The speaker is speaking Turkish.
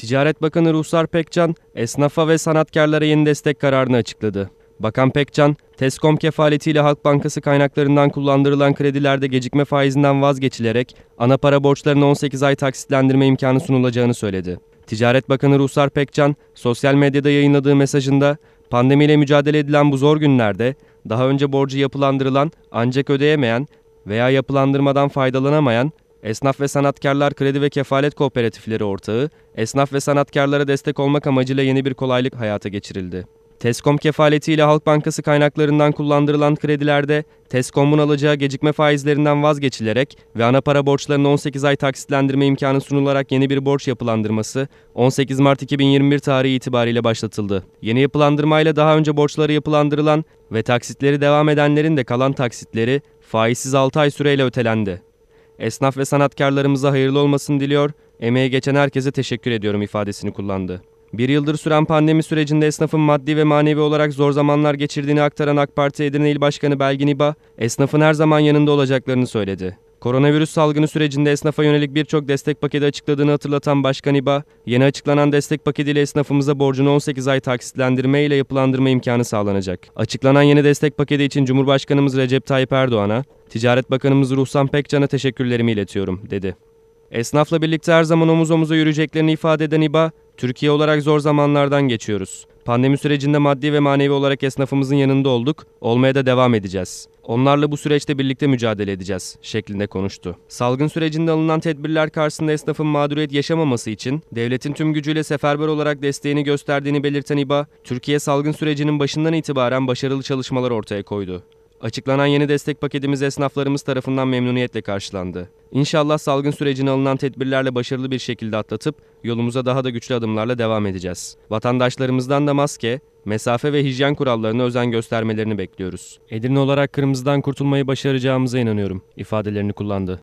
Ticaret Bakanı Ruhsar Pekcan, esnafa ve sanatkarlara yeni destek kararını açıkladı. Bakan Pekcan, TESKOM kefaletiyle Halk Bankası kaynaklarından kullandırılan kredilerde gecikme faizinden vazgeçilerek ana para borçlarını 18 ay taksitlendirme imkanı sunulacağını söyledi. Ticaret Bakanı Ruhsar Pekcan, sosyal medyada yayınladığı mesajında pandemiyle mücadele edilen bu zor günlerde daha önce borcu yapılandırılan ancak ödeyemeyen veya yapılandırmadan faydalanamayan Esnaf ve Sanatkarlar Kredi ve Kefalet Kooperatifleri Ortağı, esnaf ve sanatkarlara destek olmak amacıyla yeni bir kolaylık hayata geçirildi. Teskom ile Halk Bankası kaynaklarından kullandırılan kredilerde Teskom'un alacağı gecikme faizlerinden vazgeçilerek ve ana para borçlarını 18 ay taksitlendirme imkanı sunularak yeni bir borç yapılandırması 18 Mart 2021 tarihi itibariyle başlatıldı. Yeni yapılandırmayla daha önce borçları yapılandırılan ve taksitleri devam edenlerin de kalan taksitleri faizsiz 6 ay süreyle ötelendi esnaf ve sanatkarlarımıza hayırlı olmasını diliyor, emeğe geçen herkese teşekkür ediyorum ifadesini kullandı. Bir yıldır süren pandemi sürecinde esnafın maddi ve manevi olarak zor zamanlar geçirdiğini aktaran AK Parti Edirne İl Başkanı Belgin İba, esnafın her zaman yanında olacaklarını söyledi. Koronavirüs salgını sürecinde esnafa yönelik birçok destek paketi açıkladığını hatırlatan Başkan İBA, yeni açıklanan destek paketiyle esnafımıza borcunu 18 ay taksitlendirme ile yapılandırma imkanı sağlanacak. Açıklanan yeni destek paketi için Cumhurbaşkanımız Recep Tayyip Erdoğan'a, Ticaret Bakanımız Ruhsam Pekcan'a teşekkürlerimi iletiyorum, dedi. Esnafla birlikte her zaman omuz omuza yürüyeceklerini ifade eden İBA, Türkiye olarak zor zamanlardan geçiyoruz. Pandemi sürecinde maddi ve manevi olarak esnafımızın yanında olduk, olmaya da devam edeceğiz. Onlarla bu süreçte birlikte mücadele edeceğiz şeklinde konuştu. Salgın sürecinde alınan tedbirler karşısında esnafın mağduriyet yaşamaması için devletin tüm gücüyle seferber olarak desteğini gösterdiğini belirten İBA, Türkiye salgın sürecinin başından itibaren başarılı çalışmalar ortaya koydu. Açıklanan yeni destek paketimiz esnaflarımız tarafından memnuniyetle karşılandı. İnşallah salgın sürecine alınan tedbirlerle başarılı bir şekilde atlatıp yolumuza daha da güçlü adımlarla devam edeceğiz. Vatandaşlarımızdan da maske, mesafe ve hijyen kurallarına özen göstermelerini bekliyoruz. Edirne olarak kırmızıdan kurtulmayı başaracağımıza inanıyorum ifadelerini kullandı.